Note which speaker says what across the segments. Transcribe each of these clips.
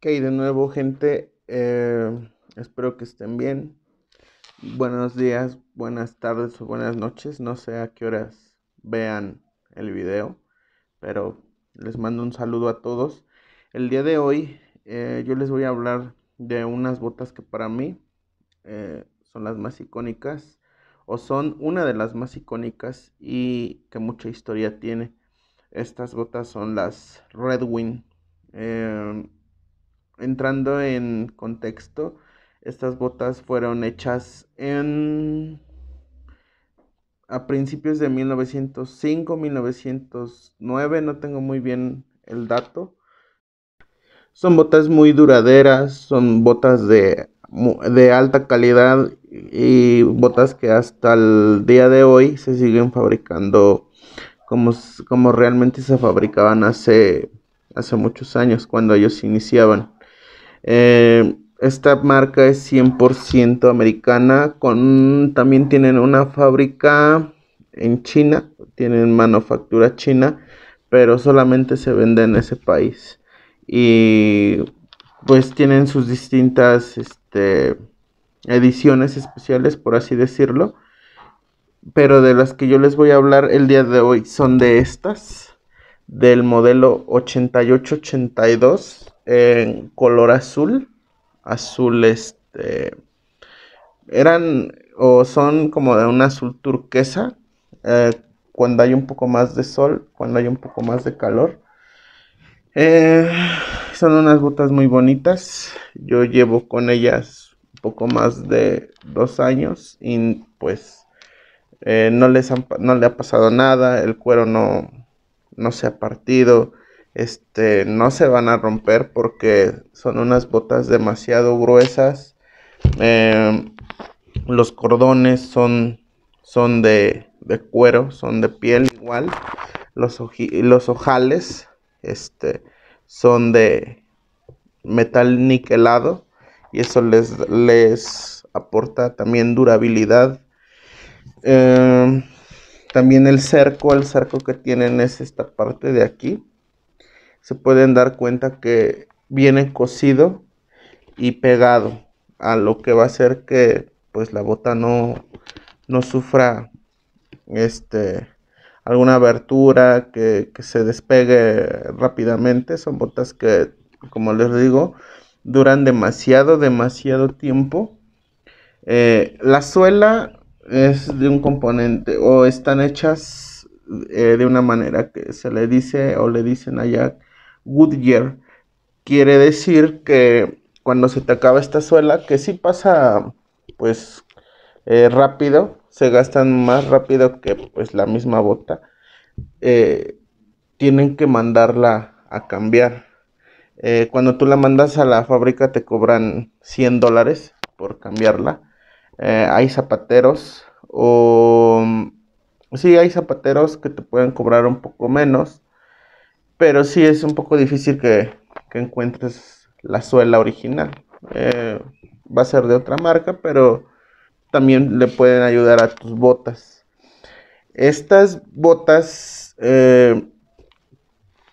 Speaker 1: Ok, de nuevo gente, eh, espero que estén bien. Buenos días, buenas tardes o buenas noches. No sé a qué horas vean el video, pero les mando un saludo a todos. El día de hoy eh, yo les voy a hablar de unas botas que para mí eh, son las más icónicas o son una de las más icónicas y que mucha historia tiene. Estas botas son las Red Wing entrando en contexto, estas botas fueron hechas en a principios de 1905, 1909, no tengo muy bien el dato. Son botas muy duraderas, son botas de, de alta calidad y botas que hasta el día de hoy se siguen fabricando como, como realmente se fabricaban hace, hace muchos años cuando ellos iniciaban. Eh, esta marca es 100% americana, con, también tienen una fábrica en China, tienen manufactura china, pero solamente se vende en ese país. Y pues tienen sus distintas este, ediciones especiales, por así decirlo. Pero de las que yo les voy a hablar el día de hoy son de estas, del modelo 8882 en color azul, azul este, eran o son como de un azul turquesa, eh, cuando hay un poco más de sol, cuando hay un poco más de calor. Eh, son unas botas muy bonitas, yo llevo con ellas un poco más de dos años y pues eh, no, les han, no le ha pasado nada, el cuero no, no se ha partido, este, no se van a romper porque son unas botas demasiado gruesas. Em, los cordones son, son de, cuero, son de piel igual. Los, los ojales este, son de metal niquelado y eso les, les aporta también durabilidad. Em, también el cerco, el cerco que tienen es esta parte de aquí se pueden dar cuenta que viene cosido y pegado, a lo que va a hacer que pues la bota no, no sufra este alguna abertura que, se despegue rápidamente. Son botas que, como les digo, duran demasiado, demasiado tiempo. Eh, la suela es de un componente o están hechas eh, de una manera que se le dice o le dicen allá woodyear quiere decir que cuando se te acaba esta suela, que si pasa pues eh, rápido, se gastan más rápido que pues la misma bota, eh, tienen que mandarla a cambiar. Eh, cuando tú la mandas a la fábrica te cobran 100 dólares por cambiarla. hay zapateros o... Mm, sí, hay zapateros que te pueden cobrar un poco menos pero sí es un poco difícil que, encuentres la suela original. Eh, va a ser de otra marca, pero también le pueden ayudar a tus botas. Estas botas, eh,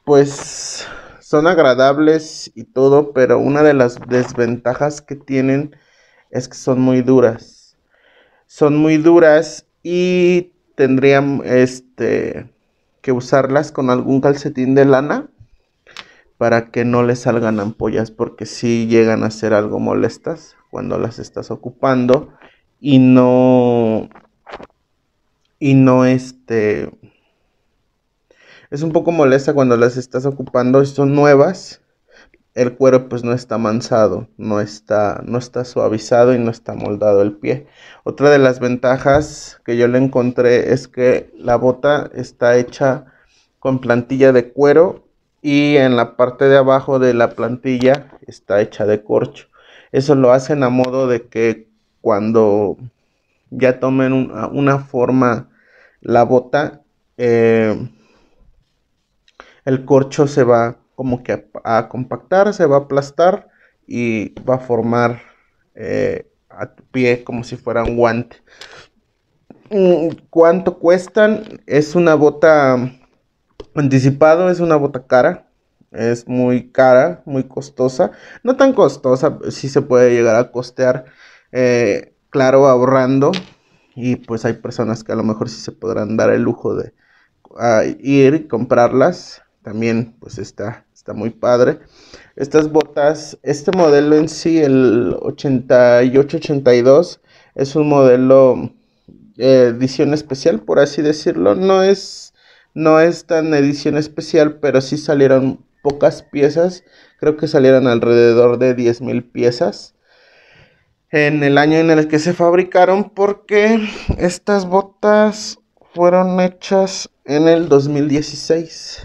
Speaker 1: pues son agradables y todo, pero una de las desventajas que tienen es que son muy duras. Son muy duras y tendrían este que usarlas con algún calcetín de lana para que no le salgan ampollas porque si llegan a ser algo molestas cuando las estás ocupando y no y no este es un poco molesta cuando las estás ocupando son nuevas el cuero pues no está mansado, no está, no está suavizado y no está moldado el pie. Otra de las ventajas que yo le encontré es que la bota está hecha con plantilla de cuero y en la parte de abajo de la plantilla está hecha de corcho. Eso lo hacen a modo de que cuando ya tomen una forma la bota, eh, el corcho se va como que a, compactar, se va a aplastar y va a formar eh, a tu pie como si fuera un guante. Mm, ¿Cuánto cuestan? Es una bota anticipado, es una bota cara, es muy cara, muy costosa, no tan costosa, Si se puede llegar a costear, eh, claro, ahorrando. Y pues hay personas que a lo mejor sí se podrán dar el lujo de ah, ir y comprarlas. También pues está está muy padre. Estas botas, este modelo en sí, el 88-82, es un modelo eh, edición especial, por así decirlo. No es, no es tan edición especial, pero sí salieron pocas piezas. Creo que salieron alrededor de 10.000 piezas en el año en el que se fabricaron porque estas botas fueron hechas en el 2016.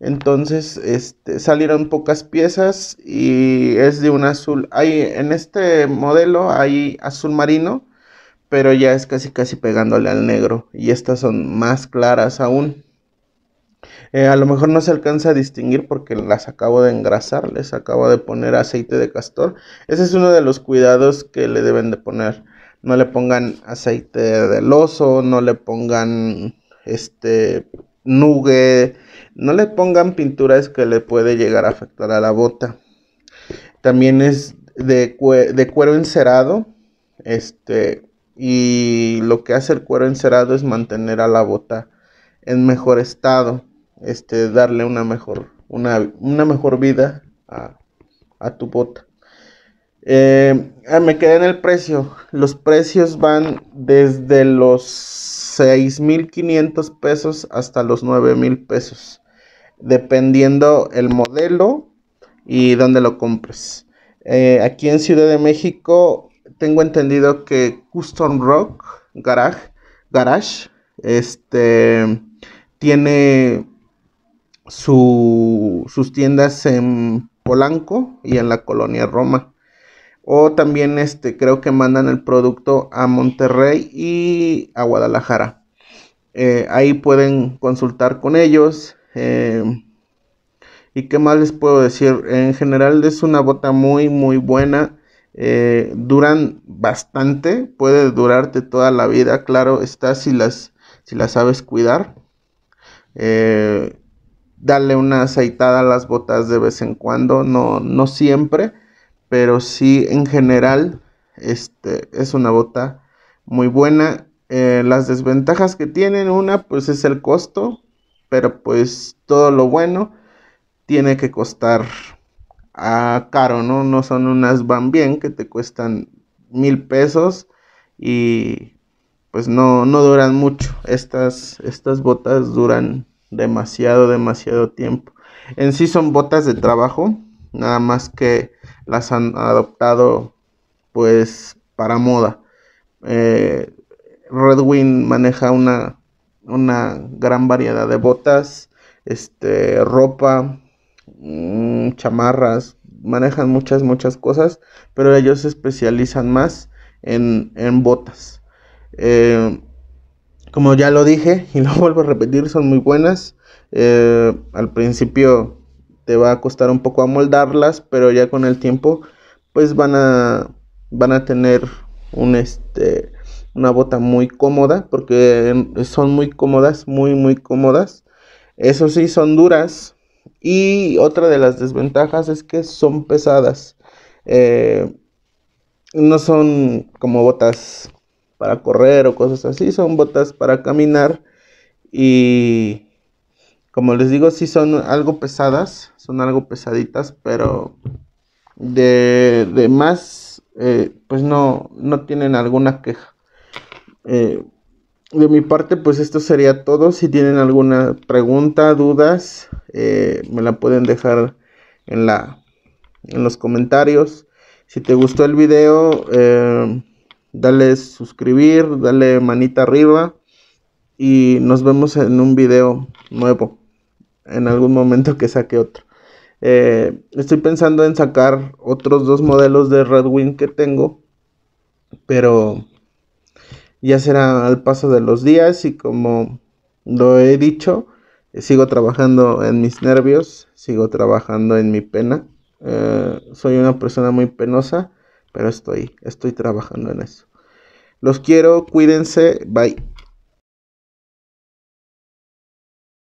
Speaker 1: Entonces este, salieron pocas piezas y es de un azul. Hay, en este modelo hay azul marino, pero ya es casi casi pegándole al negro y estas son más claras aún. Eh, a lo mejor no se alcanza a distinguir porque las acabo de engrasar, les acabo de poner aceite de castor. Ese es uno de los cuidados que le deben de poner. No le pongan aceite del oso, no le pongan este nugue, no le pongan pinturas que le puede llegar a afectar a la bota. También es de, de cuero encerado, este, y lo que hace el cuero encerado es mantener a la bota en mejor estado, este, darle una mejor, una, una mejor vida a tu bota. Eh, ah, me quedé en el precio. Los precios van desde los 6.500 pesos hasta los 9.000 pesos. Dependiendo el modelo y dónde lo compres. Eh, aquí en Ciudad de México tengo entendido que Custom Rock Garage, Garage este, tiene sus tiendas en Polanco y en la colonia Roma. O también este, creo que mandan el producto a Monterrey y a Guadalajara. Eh, ahí pueden consultar con ellos. Eh, ¿Y qué más les puedo decir? En general es una bota muy, muy buena. Eh, duran bastante, puede durarte toda la vida, claro está, si las, si las sabes cuidar. Dale una aceitada a las botas de vez en cuando, no, no siempre pero sí en general este, es una bota muy buena. Eh, las desventajas que tienen, una pues es el costo, pero pues todo lo bueno tiene que costar a ah, caro, ¿no? No son unas van bien que te cuestan mil pesos y pues no, no duran mucho. Estas, estas botas duran demasiado, demasiado tiempo. En sí son botas de trabajo, nada más que las han adoptado pues para moda. Eh, red Redwing maneja una, una gran variedad de botas, este, ropa, mm, chamarras, manejan muchas, muchas cosas, pero ellos se especializan más en, botas. Eh, como ya lo dije y lo vuelvo a repetir, son muy buenas. Eh, al principio te va a costar un poco amoldarlas, pero ya con el tiempo pues van a, van a tener un, este, una bota muy cómoda, porque son muy cómodas, muy, muy cómodas. Eso sí, son duras. Y otra de las desventajas es que son pesadas. Eh, no son como botas para correr o cosas así, son botas para caminar y como les digo, sí son algo pesadas, son algo pesaditas, pero de, más, eh, pues no, no tienen alguna queja. Eh, de mi parte, pues esto sería todo. Si tienen alguna pregunta, dudas, eh, me la pueden dejar en, la, en los comentarios. Si te gustó el video, dale suscribir, dale manita arriba y nos vemos en un video nuevo en algún momento que saque otro. Eh, estoy pensando en sacar otros dos modelos de Red Wing que tengo, pero ya será al paso de los días y como lo he dicho, eh, sigo trabajando en mis nervios, sigo trabajando en mi pena. Eh, soy una persona muy penosa, pero estoy, estoy trabajando en eso. Los quiero, cuídense, bye.